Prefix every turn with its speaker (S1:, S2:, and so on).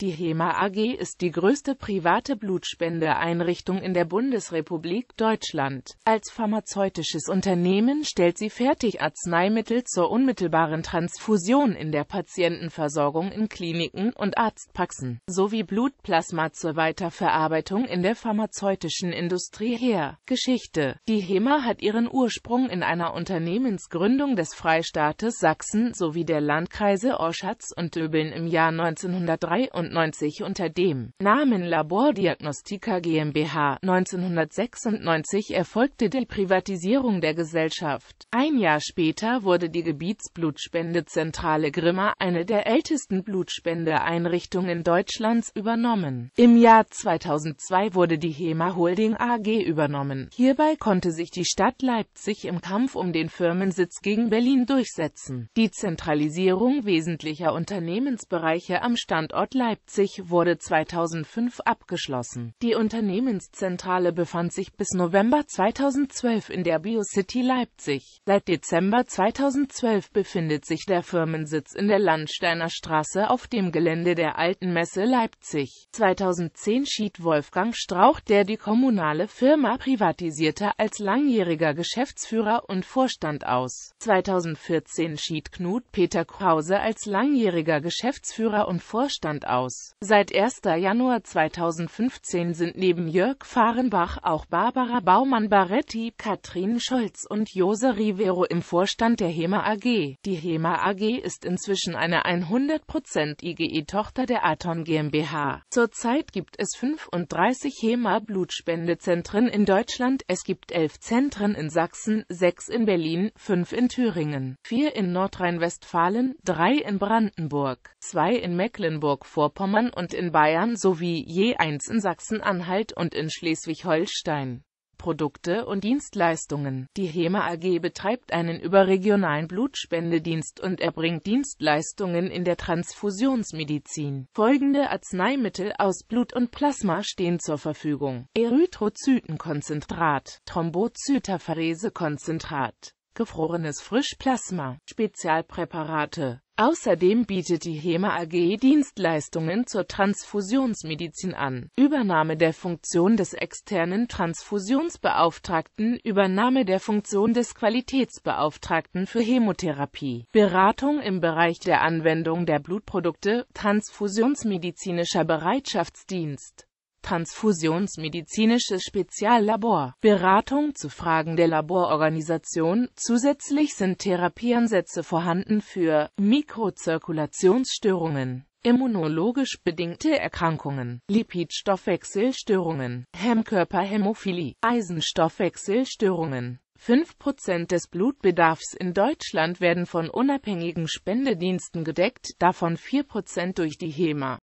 S1: Die HEMA AG ist die größte private Blutspendeeinrichtung in der Bundesrepublik Deutschland. Als pharmazeutisches Unternehmen stellt sie Fertigarzneimittel zur unmittelbaren Transfusion in der Patientenversorgung in Kliniken und Arztpraxen sowie Blutplasma zur Weiterverarbeitung in der pharmazeutischen Industrie her. Geschichte Die HEMA hat ihren Ursprung in einer Unternehmensgründung des Freistaates Sachsen sowie der Landkreise Orschatz und Döbeln im Jahr 1903 und 1996 unter dem Namen Labordiagnostica GmbH. 1996 erfolgte die Privatisierung der Gesellschaft. Ein Jahr später wurde die Gebietsblutspendezentrale Grimma, eine der ältesten Blutspendeeinrichtungen Deutschlands, übernommen. Im Jahr 2002 wurde die HEMA Holding AG übernommen. Hierbei konnte sich die Stadt Leipzig im Kampf um den Firmensitz gegen Berlin durchsetzen. Die Zentralisierung wesentlicher Unternehmensbereiche am Standort Leipzig Leipzig wurde 2005 abgeschlossen. Die Unternehmenszentrale befand sich bis November 2012 in der BioCity Leipzig. Seit Dezember 2012 befindet sich der Firmensitz in der Landsteiner Straße auf dem Gelände der Alten Messe Leipzig. 2010 schied Wolfgang Strauch, der die kommunale Firma privatisierte, als langjähriger Geschäftsführer und Vorstand aus. 2014 schied Knut Peter Krause als langjähriger Geschäftsführer und Vorstand aus aus. Seit 1. Januar 2015 sind neben Jörg Fahrenbach auch Barbara Baumann-Baretti, Katrin Scholz und Jose Rivero im Vorstand der HEMA AG. Die HEMA AG ist inzwischen eine 100% IGE-Tochter der Aton GmbH. Zurzeit gibt es 35 HEMA-Blutspendezentren in Deutschland, es gibt elf Zentren in Sachsen, sechs in Berlin, fünf in Thüringen, vier in Nordrhein-Westfalen, drei in Brandenburg, zwei in Mecklenburg-Vorpommern, Mecklenburg-Vorpommern und in Bayern sowie je eins in Sachsen-Anhalt und in Schleswig-Holstein. Produkte und Dienstleistungen. Die HEMA AG betreibt einen überregionalen Blutspendedienst und erbringt Dienstleistungen in der Transfusionsmedizin. Folgende Arzneimittel aus Blut und Plasma stehen zur Verfügung. Erythrozytenkonzentrat, Thrombozytapherese-Konzentrat, gefrorenes Frischplasma, Spezialpräparate. Außerdem bietet die HEMA AG Dienstleistungen zur Transfusionsmedizin an, Übernahme der Funktion des externen Transfusionsbeauftragten, Übernahme der Funktion des Qualitätsbeauftragten für Hämotherapie, Beratung im Bereich der Anwendung der Blutprodukte, transfusionsmedizinischer Bereitschaftsdienst transfusionsmedizinisches Speziallabor, Beratung zu Fragen der Labororganisation, zusätzlich sind Therapieansätze vorhanden für Mikrozirkulationsstörungen, immunologisch bedingte Erkrankungen, Lipidstoffwechselstörungen, Hemmkörperhämophilie, Eisenstoffwechselstörungen. 5% des Blutbedarfs in Deutschland werden von unabhängigen Spendediensten gedeckt, davon 4% durch die HEMA.